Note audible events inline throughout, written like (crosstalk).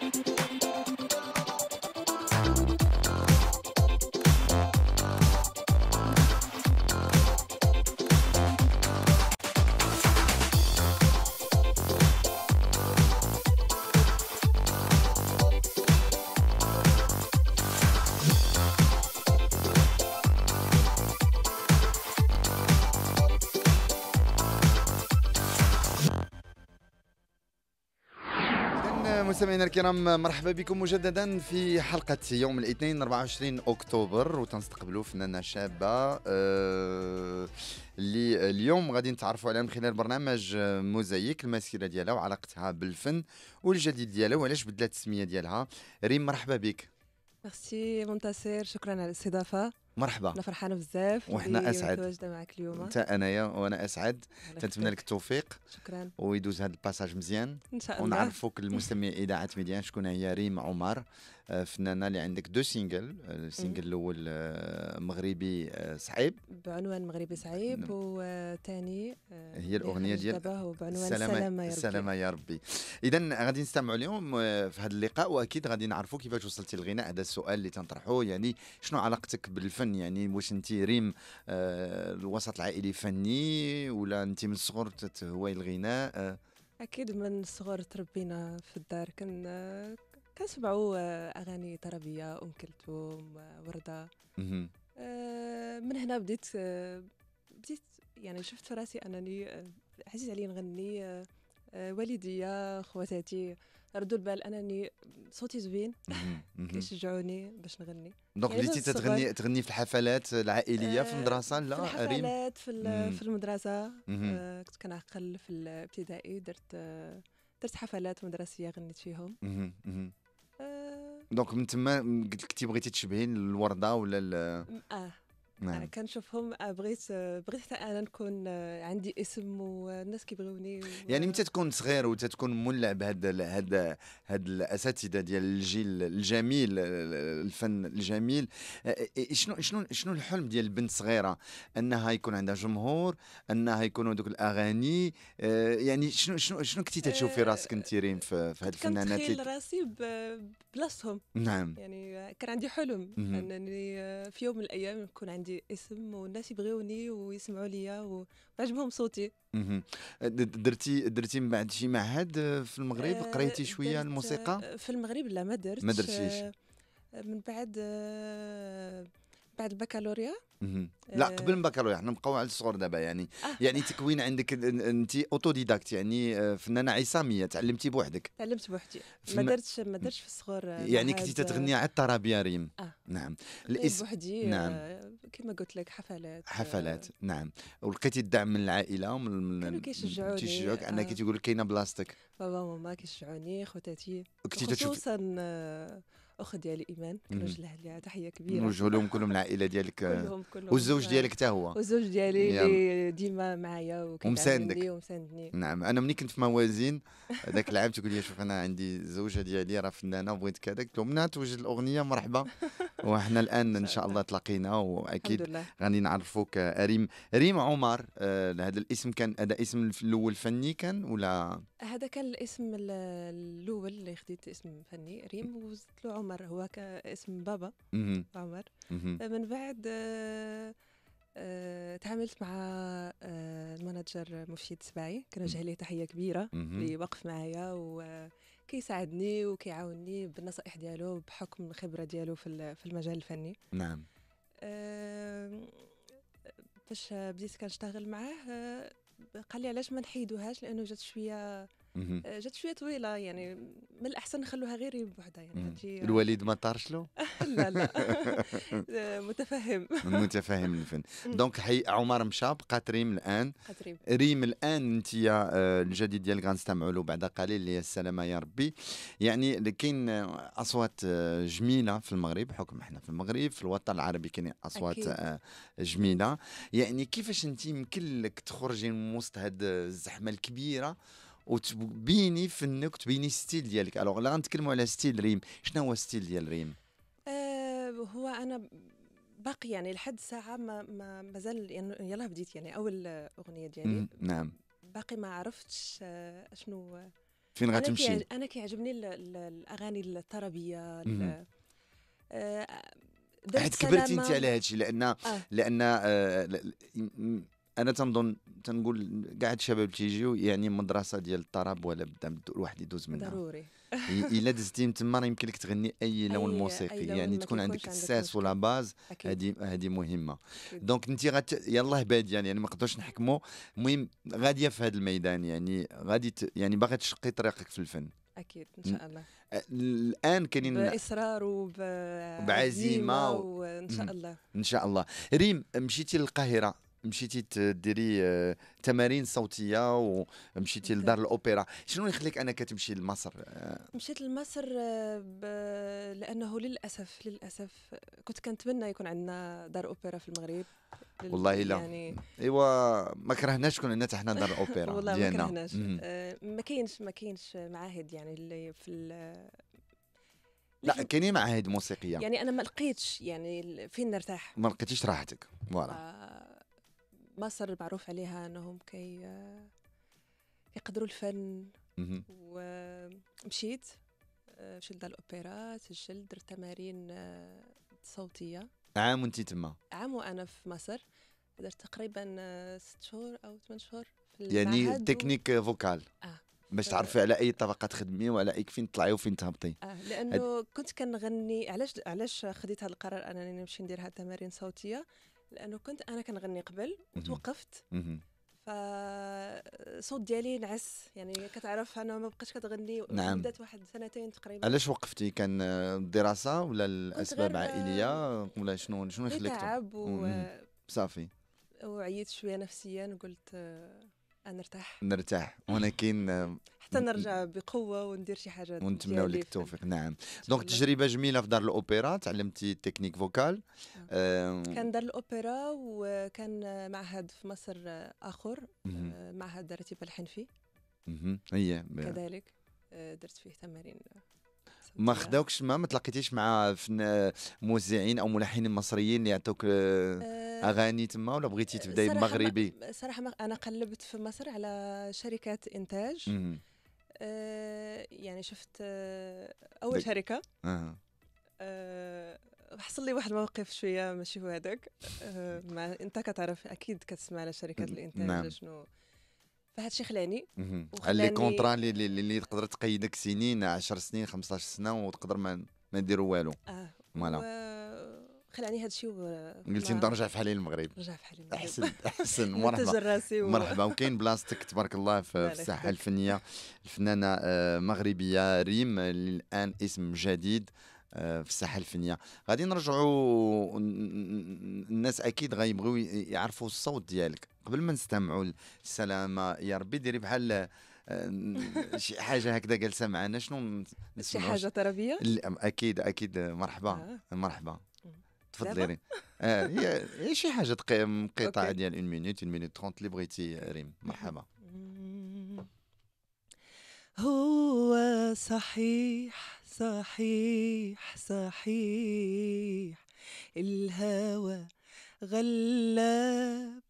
Thank you. مستمعينا الكرام مرحبا بكم مجددا في حلقة يوم الاثنين 24 أكتوبر وتنستقبلوا فنانة شابة آه، اللي أه اليوم غادي نتعرفوا عليها من خلال برنامج موزايك المسيرة ديالها وعلاقتها بالفن والجديد ديالها وعلاش بدلات التسمية ديالها ريم مرحبا بك ميرسي منتصر شكرا على الاستضافة مرحبا انا فرحانه بزاف وحنا اسعد متواجده معك اليوم انت انايا وانا اسعد تنتمنى لك التوفيق شكرا ويدوز هذا الباساج مزيان ان شاء الله ونعرفوك المستمع اذاعه ميديان شكون هي ريم عمر آه، فنانه اللي عندك دو سينجل السينجل آه، الاول آه، مغربي صعيب بعنوان مغربي صعيب نعم. والثاني هي الاغنيه ديال بعنوان سلامة, سلامة, يا ربي سلامة يا ربي اذا غادي نستمعوا اليوم في هذا اللقاء واكيد غادي نعرفوا كيفاش وصلتي للغناء هذا السؤال اللي تنطرحوه يعني شنو علاقتك بالفن يعني واش انت ريم الوسط العائلي فني ولا انت من الصغر تهواي الغناء اكيد من الصغر تربينا في الدار كن كنسمعوا آه، اغاني طربيه ام كلثوم آه، ورده آه، من هنا بديت بديت يعني شفت في راسي انني عزيز علي نغني والديا خواتاتي ردوا البال انني صوتي زوين (laughs) كيشجعوني باش نغني دونك يعني بديتي تغني تغني في الحفلات العائليه في المدرسه لا في الحفلات في, في المدرسه آه كنت كنعقل في الابتدائي درت درت حفلات مدرسيه غنيت فيهم آه. دونك من تما قلت لك تي بغيتي تشبهين الورده ولا اه نعم. كنشوفهم آه، بغيت آه، بغيت حتى انا نكون آه، عندي اسم والناس كيبغوني و... (laughs) يعني متى تكون صغير وتتكون مولع بهذا هذا هذا الاساتذه ديال الجيل الجميل الفن الجميل شنو شنو شنو الحلم ديال البنت صغيره انها يكون عندها جمهور انها يكونوا دوك الاغاني يعني شنو شنو شنو كنتي تشوفي راسك انت ريم في, في هاد الفنانات كنت راسي بلاصتهم نعم يعني كان عندي حلم انني في يوم من الايام يكون عندي عندي اسم والناس يبغيوني ويسمعوا ليا وعجبهم صوتي درتي درتي من بعد شي معهد في المغرب آه، قريتي شويه الموسيقى آه، في المغرب لا ما درتش ما درتيش آه، من بعد بعد البكالوريا لا قبل البكالوريا حنا نبقاو على الصغر دابا يعني آه. يعني تكوين عندك انت اوتوديداكت يعني آه، فنانه عصاميه تعلمتي بوحدك تعلمت بوحدي ما درتش ما درتش في الصغر آه، يعني كنتي تتغني على الترابيا ريم نعم إيه، بوحدي نعم كما قلت لك حفلات حفلات نعم ولقيتي الدعم من العائله ومن كانوا كيشجعوني كيشجعوك انك آه. لك كاينه بلاصتك بابا وماما كيشجعوني خوتاتي خصوصا الاخ ديالي ايمان كنوجه لها تحيه كبيره نوجه لهم كلهم العائله ديالك كلهم كلهم والزوج ديالك حتى هو والزوج ديالي اللي ديما معايا ومساندك ومساندني نعم انا ملي كنت في موازين ذاك العام تقول لي شوف انا عندي الزوجه ديالي راه فنانه وبغيت كذا قلت لهم توجد الاغنيه مرحبا وحنا الان ان شاء الله تلاقينا واكيد غادي نعرفوك آه، ريم ريم عمر آه، هذا الاسم كان هذا اسم الاول فني كان ولا هذا كان الاسم الاول اللي خديت اسم فني ريم وزدت له عمر هو كاسم بابا عمر آه، من بعد أه، تعاملت مع أه، المانجر مفيد سباعي كنوجه ليه تحيه كبيره اللي وقف معايا و كيساعدني وكيعاوني بالنصائح ديالو بحكم الخبره ديالو في في المجال الفني نعم أه فاش بديت كنشتغل معاه آه، قال لي علاش ما نحيدوهاش لانه جات شويه آه، جات شويه طويله يعني من الاحسن نخلوها غير بوحدها يعني تجي الوالد ما طارش له (laughs) لا لا (laughs) آه، متفهم متفهم الفن دونك حي عمر مشى بقات ريم الان ريم ريم الان انت آه، الجديد ديالك غنستمعوا له بعد قليل يا السلامه يا ربي يعني كاين اصوات جميله في المغرب حكم احنا في المغرب في الوطن العربي كاين اصوات أكيد. جميله يعني كيفاش انت يمكن لك تخرجي من وسط هذه الزحمه الكبيره وتبيني فنك وتبيني ستيل ديالك الوغ لا غنتكلموا على ستيل ريم شنو هو ستيل ديال ريم أه هو انا باقي يعني لحد الساعه ما ما مازال يعني يلا بديت يعني اول اغنيه ديالي نعم باقي ما عرفتش آه، شنو فين غتمشي انا, أنا كيعجبني الاغاني الطربيه حيت آه، كبرتي انت على هادشي لان آه. لان آه انا تنظن تنقول كاع الشباب تيجيو يعني مدرسه ديال الطرب ولا بدا الواحد يدوز منها ضروري (laughs) الا دزتي من تما راه يمكن لك تغني اي لون موسيقي أي يعني تكون عندك الساس ولا باز هذه هذه مهمه دونك انت غت يلاه باديه يعني, يعني ما نقدرش نحكموا المهم غاديه في هذا الميدان يعني غادي ت... يعني باغي تشقي طريقك في الفن اكيد ان شاء الله الان كاينين باصرار وبعزيمه وان شاء الله ان شاء الله ريم مشيتي للقاهره مشيتي ديري آه، تمارين صوتيه ومشيتي لدار الاوبرا شنو اللي خليك انك تمشي لمصر آه. مشيت لمصر آه، لانه للاسف للاسف كنت كنتمنى يكون عندنا دار اوبرا في المغرب والله لا يعني ايوا ما كرهناش كون عندنا حنا دار اوبرا (laughs) والله ما كرهناش ما كاينش ما كاينش معاهد يعني اللي في لا كاينين معاهد موسيقيه يعني انا ما لقيتش يعني فين نرتاح ما لقيتيش راحتك فوالا مصر معروف عليها انهم كي آه، يقدروا الفن ومشيت آه، مشيت لدار الاوبرا سجلت درت تمارين آه، صوتيه عام وانت تما عام وانا في مصر درت تقريبا ست شهور او ثمان شهور في يعني تكنيك و... فوكال اه باش تعرفي على اي طبقه تخدمي وعلى اي فين تطلعي وفين تهبطي اه لانه هد... كنت كنغني علاش علاش خديت هذا القرار انني نمشي ندير هذه التمارين صوتيه لانه كنت انا كنغني قبل وتوقفت فالصوت ديالي نعس يعني كتعرف انا ما بقيتش كتغني نعم بدات واحد سنتين تقريبا علاش وقفتي كان الدراسه ولا الاسباب عائليه ولا شنو شنو اللي خلاك تعب و... صافي وعيت شويه نفسيا قلت آه، نرتاح نرتاح ولكن آه، حتى نرجع بقوه وندير شي حاجه ونتمنوا لك التوفيق نعم دونك تجربه جميله في دار الاوبرا تعلمتي تكنيك فوكال آه. كان دار الاوبرا وكان معهد في مصر اخر آه، معهد رتيبه الحنفي هي كذلك آه، درت فيه تمارين ما خداوكش ما ما تلاقيتيش مع موزعين او ملحنين مصريين اللي يعطوك اغاني تما ولا بغيتي تبداي مغربي صراحه انا قلبت في مصر على شركات انتاج آه، يعني شفت آه، اول دك. شركه آه. آه حصل لي واحد موقف شويه ماشي هو هذاك آه ما انت كتعرف اكيد كتسمع على شركات الانتاج نعم. شنو فهذا الشيء خلاني لي كونترا اللي اللي تقدر تقيدك سنين 10 سنين 15 سنه وتقدر ما ما نديرو والو اه مالا. خلاني هذا الشيء قلتي نبدا نرجع حالي للمغرب نرجع فحالي للمغرب احسن (laughs) احسن مرحبا مرحبا وكاين بلاصتك تبارك الله في الساحه الفنيه الفنانه آه، مغربيه ريم الان اسم جديد آه، في الساحه الفنيه غادي نرجعوا الناس اكيد غيبغيو يعرفوا الصوت ديالك قبل ما نستمعوا السلامه يا ربي ديري بحال آه، (laughs) شي حاجه هكذا جالسه معنا شنو شي حاجه طربيه اكيد اكيد مرحبا مرحبا تفضلي ريم آه شي حاجه تقيم مقطع ديال 1 مينوت 1 مينوت 30 اللي بغيتي ريم مرحبا هو صحيح صحيح صحيح الهوى غلاب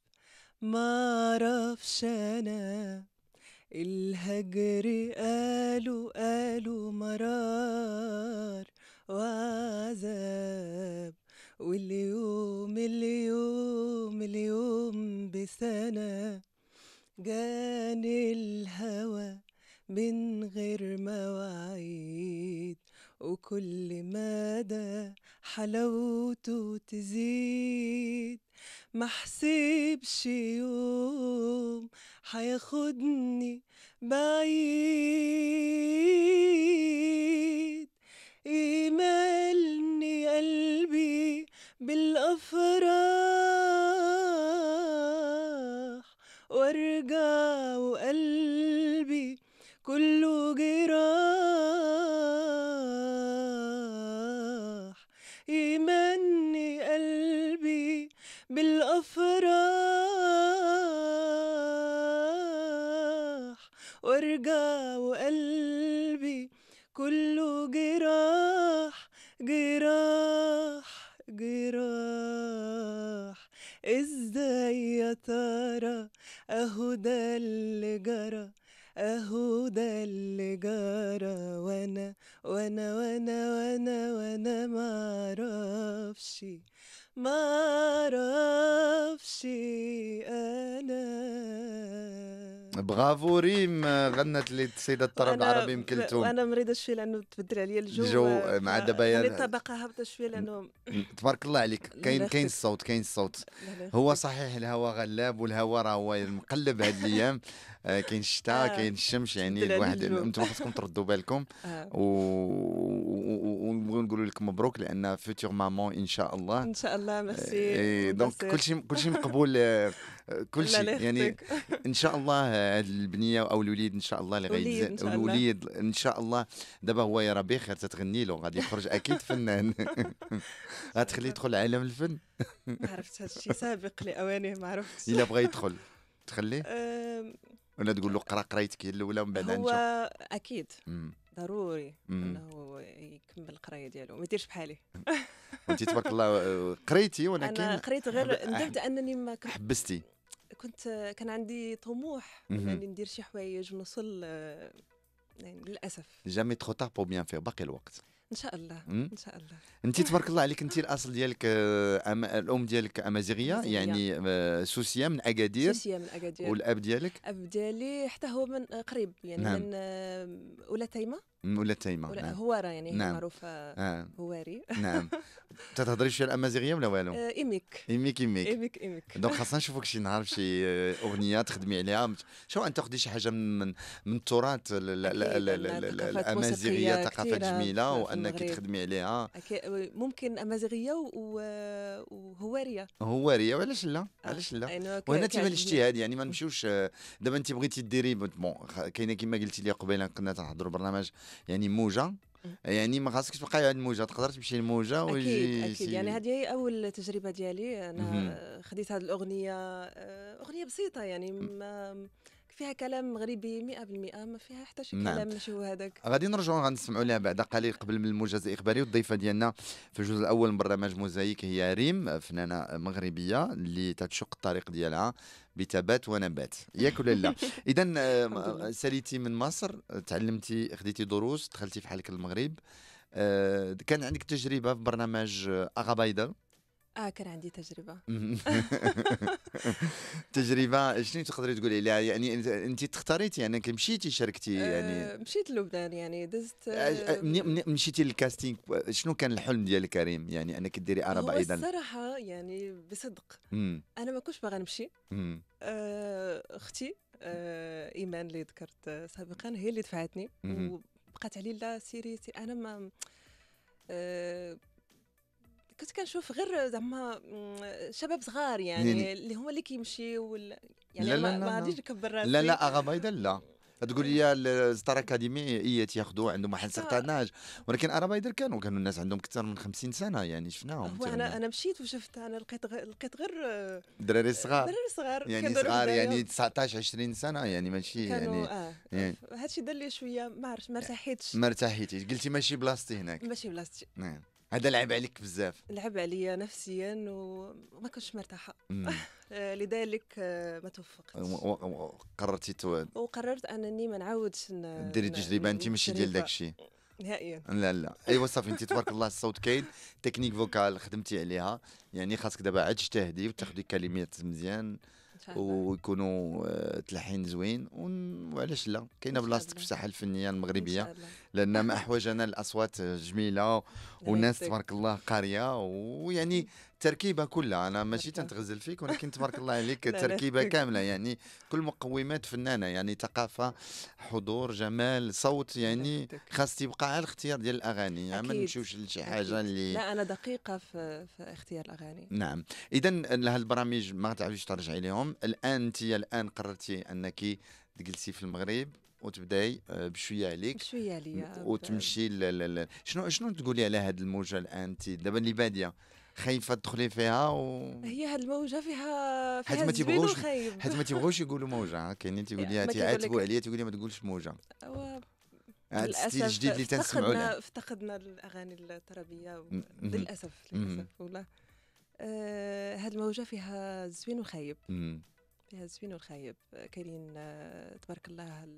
ما عرفش انا الهجر قالوا قالوا مرار وعذاب واليوم اليوم اليوم بسنة جاني الهوى من غير مواعيد وكل مدى حلاوته تزيد محسبش يوم هياخدني بعيد يملني قلبي بالأفراح وارجع وقلبي كله جراح برافو ريم غنت لي السيده الطرب العربي ام كلثوم انا مريضه شويه لانه تبدل عليا الجو الجو مع دابا الطبقه هابطه شويه لانه تبارك الله عليك كاين كاين الصوت كاين الصوت هو صحيح الهواء غلاب والهواء راه هو مقلب هاد الايام (laughs) آه، كاين الشتاء آه. كاين الشمس يعني الواحد انتم خاصكم تردوا بالكم (laughs) آه. و نقول لك مبروك لان فيتور مامون ان شاء الله ان شاء الله ميرسي إيه, إيه، دونك كل شيء كل شيء مقبول آه، كل شيء يعني ان شاء الله آه، هذه البنيه او الوليد ان شاء الله اللي الوليد ان شاء الله دابا هو يا ربي خير تتغني له غادي يخرج اكيد فنان (laughs) غتخليه يدخل عالم الفن ما عرفت الشيء سابق لاوانه ما عرفتش الا بغى يدخل تخليه (laughs) ولا تقول له قرا قرايتك الاولى ومن بعد هو اكيد مم. ضروري انه يكمل القرايه ديالو ما يديرش بحالي (laughs) وانت تبارك الله آه، قريتي ولكن انا قريت غير ندمت انني ما كنت حبستي كنت كان عندي طموح انني ندير شي حوايج ونوصل آه، يعني للاسف جامي ترو تار بو بيان فير باقي الوقت ان شاء الله ان شاء الله انت تبارك الله عليك انت (laughs) الاصل ديالك آه، أم... الام ديالك امازيغيه يعني سوسيه من اكادير سوسيه من اكادير والاب ديالك الاب ديالي حتى هو من قريب يعني نعم. من ولا تيمه ولا تيمة ولا نعم. هوارة يعني نعم. معروفة آه. هواري نعم (laughs) تتهضري شوية الأمازيغية ولا والو؟ آه، إيميك إيميك إيميك إيميك إيميك دونك خاصنا نشوفك شي نهار شي آه، أغنية تخدمي عليها شو ان تاخذي شي حاجة من من التراث الأمازيغية ثقافة جميلة وأنك تخدمي عليها ممكن أمازيغية وهوارية هوارية وعلاش لا؟ علاش لا؟ وهنا تيبان الاجتهاد يعني ما نمشيوش دابا أنت بغيتي ديري بون كاينة كما قلتي لي قبيله كنا تنهضروا برنامج يعني موجه يعني ما خاصكش تبقى عند يعني موجه تقدر تمشي لموجه ويجي اكيد اكيد يعني هذه هي اول تجربه ديالي انا خديت هذه الاغنيه آه، اغنيه بسيطه يعني ما فيها كلام مغربي 100% ما فيها حتى شي نعم. كلام ماشي هو هذاك غادي نرجعوا غنسمعوا لها بعد قليل قبل من الموجز الاخباري والضيفه ديالنا في الجزء الاول من برنامج موزايك هي ريم فنانه مغربيه اللي تتشق الطريق ديالها بتبات ونبات ياك ولا لا اذا ساليتي من مصر تعلمتي خديتي دروس دخلتي في حالك المغرب آه، كان عندك تجربه في برنامج آه، اغا بيضاء اه كان عندي تجربه (laughs) تجربه شنو تقدري تقولي لها يعني انت تختاريتي انك يعني مشيتي شاركتي يعني آه، مشيت لبنان يعني دزت آه، آه، مشيتي للكاستينغ شنو كان الحلم ديالك كريم يعني انك ديري اربع ايضا الصراحه يعني بصدق انا ما كنتش باغا نمشي اختي ايمان اللي ذكرت سابقا هي اللي دفعتني وبقات علي لا سيري سيري انا ما كنت كنشوف غير زعما شباب صغار يعني, يعني اللي هما اللي كيمشيو يعني لا لا ما غاديش نكبر راسي لا لا اغا بيضا لا تقول لي ستار اكاديمي هي تياخذوا عندهم واحد سيغتان آج ولكن انا بايدر كانوا كانوا الناس عندهم اكثر من 50 سنه يعني شفناهم هو انا انا مشيت وشفت انا لقيت لقيت غير دراري صغار دراري صغار يعني صغار يعني 19 20 سنه يعني ماشي يعني, آه. يعني هادشي دار لي شويه ما عرفتش ما ارتحيتش ما ارتحيتيش قلتي ماشي بلاصتي هناك ماشي بلاصتي نعم هذا لعب عليك بزاف لعب عليا نفسيا وما كنتش مرتاحه (laughs) آه، لذلك آه، ما توفقت قررتي تو... وقررت انني ما نعاودش ديري تجربه انت ماشي ديال داك الشيء نهائيا لا لا ايوا صافي انت تبارك الله الصوت كاين تكنيك فوكال خدمتي عليها يعني خاصك دابا عاد تجتهدي وتاخدي كلمات مزيان ويكونوا آه، تلحين زوين وعلاش لا كاينه بلاصتك في الساحه الفنيه المغربيه لان ما (laughs) احوجنا الاصوات جميله والناس تبارك الله قاريه ويعني إيه. التركيبه كلها انا ماشي تنتغزل فيك ولكن (laughs) تبارك الله عليك تركيبه كامله يعني كل مقومات فنانه يعني ثقافه حضور جمال صوت يعني خاص تبقى على الاختيار ديال الاغاني يعني ما نمشيوش لشي حاجه اللي لا انا دقيقه في, في اختيار الاغاني نعم اذا البرامج ما تعرفيش ترجعي لهم الان انت الان قررتي انك تجلسي في المغرب وتبداي آه، بشويه عليك بشويه عليا وتمشي شنو شنو تقولي على هذه الموجه الان انت دابا اللي باديه خايفه تدخلي فيها و... هي هاد الموجه فيها فيها ما تيبغوش حيت ما تيبغوش يقولوا موجه كاين تيقول لي تيعاتبوا عليا تيقول لي ما تقولش موجه هذا الستيل الجديد اللي تنسمعوا له افتقدنا الاغاني الترابيه للاسف للاسف والله آه هاد الموجه فيها الزوين وخايب فيها الزوين والخايب كاينين آه، تبارك الله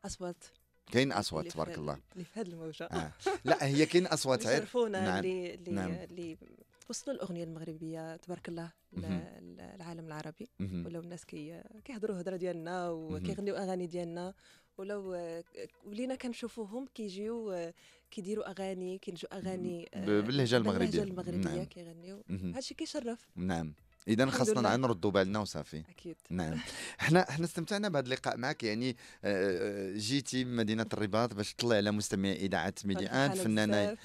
الاصوات كاين اصوات تبارك الله اللي في هذه الموجه آه. لا هي كاين اصوات (laughs) عير اللي نعم. اللي نعم. اللي توصل الاغنيه المغربيه تبارك الله للعالم العربي ولو الناس كي كيهضروا الهضره ديالنا وكيغنيو اغاني ديالنا ولو ولينا كنشوفوهم كيجيو كيديروا اغاني كينجوا اغاني آه، باللهجه المغربيه باللهجه المغربيه نعم. كيغنيو هادشي كيشرف نعم اذا خاصنا نردوا بالنا وصافي اكيد نعم (laughs) حنا حنا استمتعنا بهذا اللقاء معك يعني آه، آه، جيتي من مدينه الرباط باش تطلع على مستمعي اذاعه ميدي ان فنانه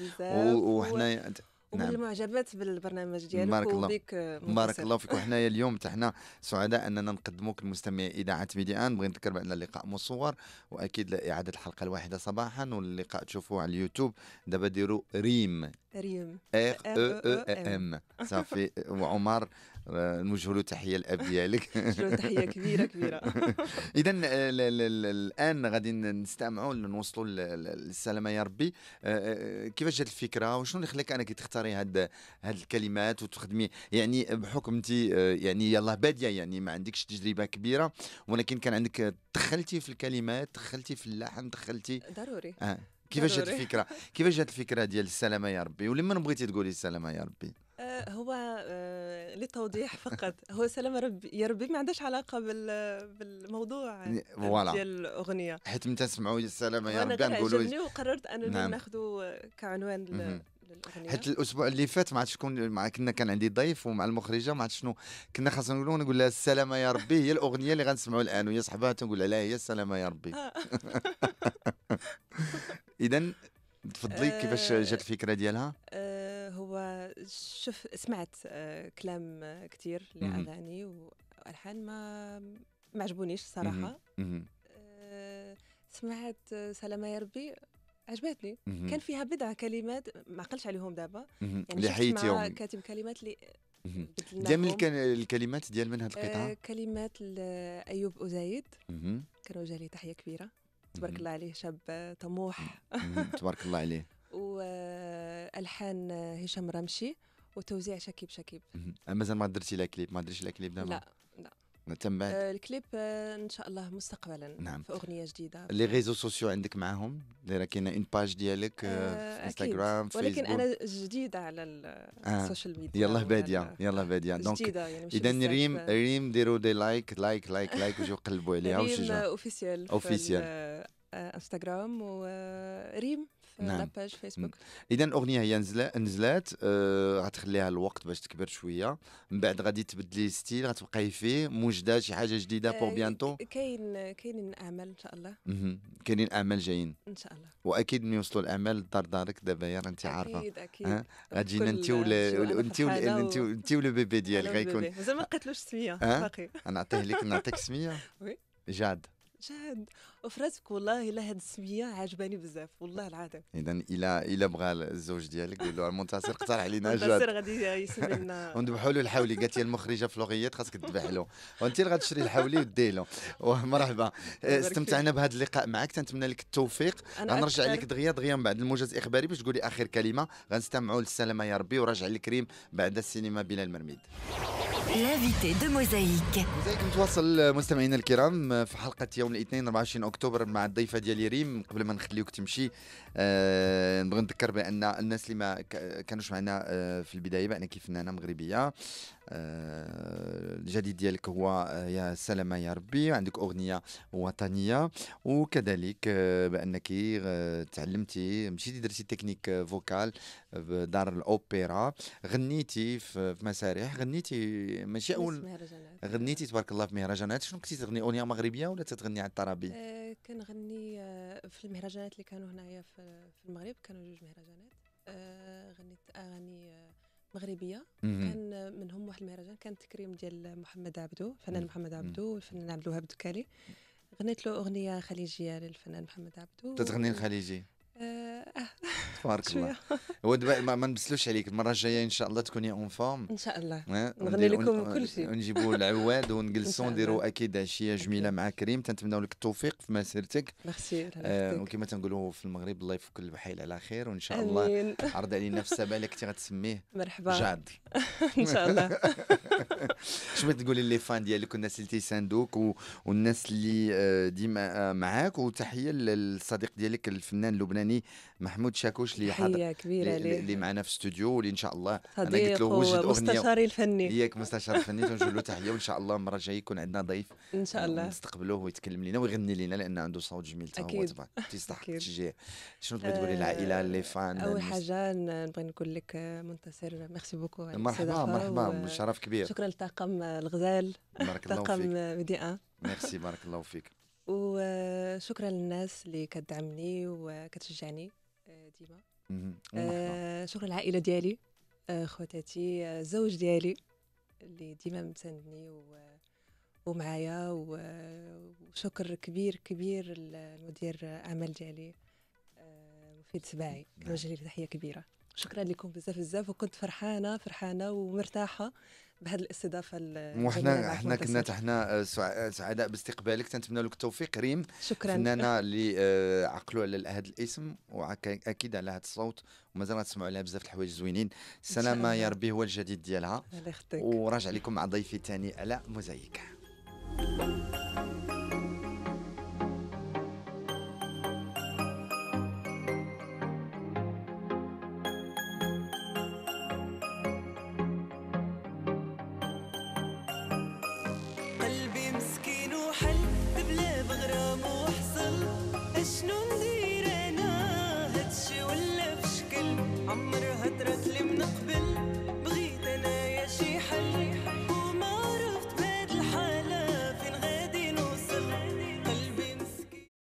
وحنا ومن نعم. المعجبات بالبرنامج ديالك بارك الله آه، بارك الله فيك وحنايا اليوم تحنا (laughs) سعداء اننا نقدموك لمستمعي اذاعه ميديان نبغي نذكر بان اللقاء مصور واكيد اعاده الحلقه الواحده صباحا واللقاء تشوفوه على اليوتيوب دابا ديروا ريم ريم ار او او ام صافي وعمر نوجه له تحيه الاب ديالك (laughs) تحيه كبيره كبيره (laughs) اذا آه، الان غادي نستمعوا نوصلوا للسلامه يا ربي آه، آه، كيفاش جات الفكره وشنو اللي خلاك انك تختاري هاد هاد الكلمات وتخدمي يعني بحكم انت يعني يلاه باديه يعني ما عندكش تجربه كبيره ولكن كان عندك دخلتي في الكلمات دخلتي في اللحن دخلتي ضروري آه. كيفاش جات الفكره (laughs) كيفاش جات الفكره ديال السلامه يا ربي ولما بغيتي تقولي السلامه يا ربي هو آه، للتوضيح فقط هو سلام رب يا ربي ما عندهاش علاقه بال بالموضوع ديال الاغنيه حيت من تسمعوا سلام يا ربي نقولوا انا وقررت ان نعم. كعنوان حيت الاسبوع اللي فات ما عرفتش شكون مع كنا كان عندي ضيف ومع المخرجه ما عرفتش شنو كنا خاصنا نقولوا نقول لها السلامه يا ربي هي الاغنيه اللي غنسمعوا الان وهي صاحبها تنقول لها هي السلامه يا ربي آه. (laughs) اذا تفضلي كيفاش (laughs) آه، جات الفكره ديالها هو شف سمعت آه، كلام آه، كثير لاغاني والحان ما ما عجبونيش صراحه آه، سمعت سلامة يا ربي عجبتني كان فيها بضع كلمات ما عقلش عليهم دابا يعني مع كاتب كلمات اللي ديال من الكلمات ديال من هذه القطعه آه كلمات ايوب اوزايد وجه لي تحيه كبيره تبارك الله عليه شاب طموح تبارك الله عليه (laughs) والحان هشام رمشي وتوزيع شكيب شكيب مازال ما درتي لا كليب ما درتي لا كليب دابا لا لا تم بعد آه، الكليب آه، ان شاء الله مستقبلا نعم. في اغنيه جديده لي ريزو سوسيو عندك معاهم اللي راه كاينه اون باج ديالك آه، في انستغرام في ولكن انا جديده على السوشيال ميديا يلاه باديه يلاه باديه دونك يعني اذا ريم ريم ديروا دي لايك لايك لايك لايك وجيو قلبوا عليها (laughs) وشجعوا اوفيسيال اوفيسيال انستغرام وريم في نعم. لاباج فيسبوك اذا الاغنيه هي نزلات نزلات آه غتخليها الوقت باش تكبر شويه من بعد غادي تبدلي ستيل غتبقاي فيه موجده شي حاجه جديده بور بيانتو آه، كاين كاين اعمال ان شاء الله كاينين اعمال جايين ان شاء الله واكيد من يوصلوا الاعمال لدار دارك دابا يا انت عارفه اكيد اكيد غتجينا انت ولا انت ولا انت ولا ديالك غيكون مازال ما قلتلوش السميه باقي نعطيه لك نعطيك سميه (laughs) جاد جاد وفراسك والله الا هاد السميه عجباني بزاف والله العظيم اذا الا الا بغى الزوج ديالك قول له المنتصر اقترح علينا جاد المنتصر غادي يسمي لنا (laughs) وندبحوا له الحولي قالت لي المخرجه فلوغيات خاصك تذبح له وانت اللي غتشري الحولي ودي له (laughs) ومرحبا استمتعنا بهذا اللقاء معك تنتمنى لك التوفيق غنرجع لك دغيا دغيا من بعد الموجز الاخباري باش تقولي اخر كلمه غنستمعوا للسلامه يا ربي وراجع الكريم بعد السينما بلا المرميد لافيتي دو موزايك موزايك متواصل مستمعينا الكرام في حلقه يوم الاثنين 24 اكتوبر مع الضيفه ديالي ريم قبل ما نخليوك تمشي أه نبغي نذكر بان الناس اللي ما كانوش معنا آه، في البدايه بان كيف فنانه مغربيه آه، الجديد ديالك هو آه، يا سلامة يا ربي عندك أغنية وطنية وكذلك آه، بأنك تعلمتي مشيتي درتي تكنيك فوكال بدار الأوبرا غنيتي في مسارح غنيتي ماشي أول غنيتي تبارك الله في مهرجانات شنو كنتي تغني أغنية مغربية ولا تتغني على الطرابي؟ أه كنغني في المهرجانات اللي كانوا هنايا في المغرب كانوا جوج مهرجانات أه غنيت أغاني أه مغربيه كان منهم واحد المهرجان كان تكريم ديال محمد عبدو الفنان محمد عبدو والفنان عبد الوهاب الدكالي غنيت له اغنيه خليجيه للفنان محمد عبدو تتغني الخليجي اه تبارك (laughs) الله هو ما, ما نبسلوش عليك المره الجايه ان شاء الله تكوني اون فورم ان شاء الله نغني لكم كل شيء ونجيبوا (laughs) العواد ونجلسوا نديروا اكيد عشيه جميله مع كريم تنتمناو لك التوفيق في مسيرتك ميرسي آه وكما تنقولوا في المغرب الله يفك بحيل على خير وان شاء الله عرض علينا في السبع اللي كنتي غتسميه مرحبا جاد (laughs) ان شاء الله شنو تقولي لي فان ديالك والناس اللي تيساندوك والناس اللي آه، ديما آه، معاك وتحيه للصديق ديالك الفنان اللبناني الفني يعني محمود شاكوش اللي حاضر كبيره اللي, اللي معنا في الاستوديو واللي ان شاء الله انا قلت له وجد اغنيه مستشاري الفني ياك مستشار الفني تنجول له تحيه وان شاء الله المره الجايه يكون عندنا ضيف ان شاء الله نستقبلوه ويتكلم لنا ويغني لنا لان عنده صوت جميل حتى تبارك الله تيستحق التشجيع شنو تبغي تقولي للعائله اللي آه، فان اول حاجه نبغي نقول لك آه، منتصر ميرسي بوكو مرحبا مرحبا شرف كبير شكرا للطاقم الغزال بارك الله فيك طاقم مديئه ميرسي بارك الله فيك وشكرا للناس اللي كتدعمني وكتشجعني آه، ديما آه، شكرا للعائله ديالي آه، خواتاتي الزوج ديالي اللي ديما مساندني ومعايا وشكر كبير كبير لمدير الاعمال ديالي مفيد سباعي نوجه نعم. ليه تحيه كبيره شكرا لكم بزاف بزاف وكنت فرحانه فرحانه ومرتاحه بهذه الاستضافه وحنا حنا كنا حنا آه، آه، سعداء باستقبالك تنتمنى لك التوفيق ريم شكرا فنانه (laughs) اللي آه، عقلوا على هذا الاسم واكيد على هذا الصوت ومازال غتسمعوا عليها بزاف الحوايج زوينين سلامه يا ربي هو الجديد ديالها وراجع لكم مع ضيفي الثاني على مزيكا